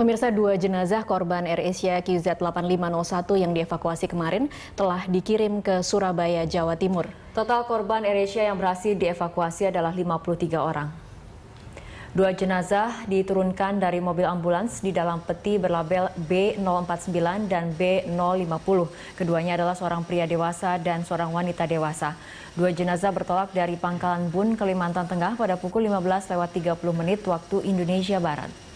Pemirsa dua jenazah korban Air Asia QZ8501 yang dievakuasi kemarin telah dikirim ke Surabaya, Jawa Timur. Total korban Air yang berhasil dievakuasi adalah 53 orang. Dua jenazah diturunkan dari mobil ambulans di dalam peti berlabel B049 dan B050. Keduanya adalah seorang pria dewasa dan seorang wanita dewasa. Dua jenazah bertolak dari Pangkalan Bun, Kalimantan Tengah pada pukul 15.30 menit waktu Indonesia Barat.